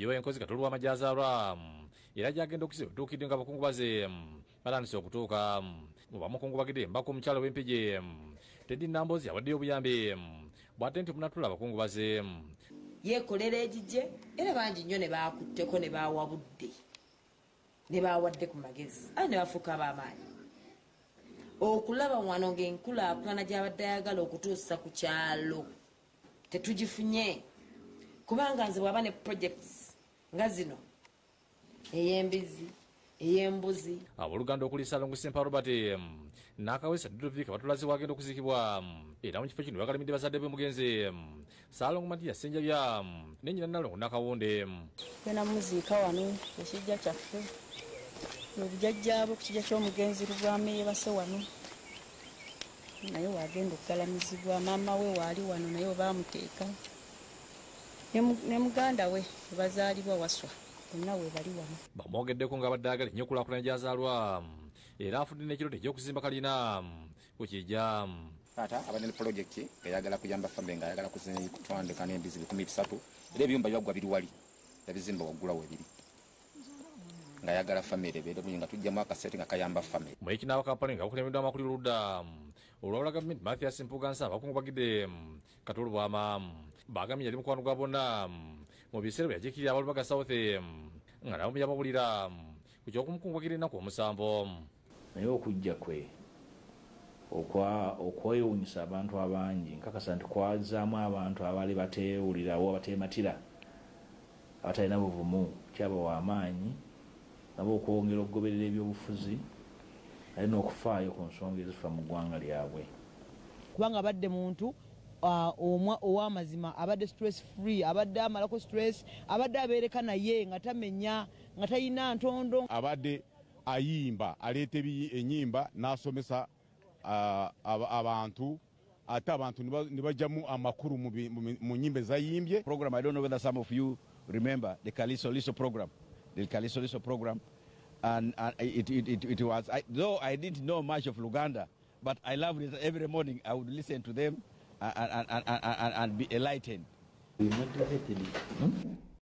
gyewa enkozi nga tolwa majazaalwamu mm, era gyagenda okutuukidde nga abakungu baze mm, balandise okutuuka mm, bamukungu bagidde mbaka omukyalo w'empije tedi nambozi abaddeyo obuyambi bwate nti munatula abakungu baze yeekolera egigye era bangi nnyo ne bakutteko ne bawabudde ne bawadde ku magezi ayi ne bafuuka abaamaanyi okulaba wano ngaenkulaakulana gy'abadde ayagala okutuusa ku kyalo tetugifunye kubanga nze bwaba ne projects nga zino eyembizi eyembuzi aboluganda okulisalongusa empa robert nakawesa dudovik batulazi wagenda okuzikibwa era mu kifo kino bagalamidde bazadde bemugenzi salongo matiya senjabya nenyina nalongo nakawunde enamuziika wano ekijja kyaffe ebujajjabwe okukijja kyomugenzi lubwamu yebase wano naye wagenda okugalamizibwa maama we waali wano naye webamuteeka ne muganda we webazaalibwa waswa bonna webali wamu bamwogeddeko nga badde agali nnyo okulakulana gyazaalwa era afudde n'ekirote ekyokuzimba kalina kukijja mm? taata abadde ne pulojekiti eyagala kuyamba fambe ngaayagala kutwandika n'embizi bikumi bisatu era ebiyumba byaggwa biri wali yabizimba waggula webiri ngaayagala famire ebeeremuyi nga tujjamu akaseete nga kayamba famire mwekinaaba kampani nga kulembeddwa amakulira oludda mm? olwawula gavumenti mathias mpugansa bakungubagidde katulu bwama bagambye yali mukwano gwa bonna mu biseera bwe yajikirira abaluma ga south nga namuyababulira ku kyokumukungubagira ennaku omusanvu naye okujja kwe okwewunyisa abantu abangi nkakasa nti kwazaamu abantu abaali batewulirawo batematira abatalina buvumu kyabawa amaanyi nabo okwongera okugoberera ebyobufuzi alina okufaayo ku nsonga ezifa mu ggwanga lyabwe kubanga abadde muntu uh, omwa ow'amazima abadde stress free abadde amalako stress abadde abeereka naye nga tamenya nga talina ntondo abadde ayimba aleeta enyimba n'asomesa uh, abantu ate abantu nibajyamu amakulu mu nyimba ezayimbye program i don't know whether some of you remember the kaliso liso program the kaliso liso program and, it, it, it, it, was, I, though I didn't know much of Luganda, but I loved it. Every morning I would listen to them and, and, and, and, and be enlightened. Hmm?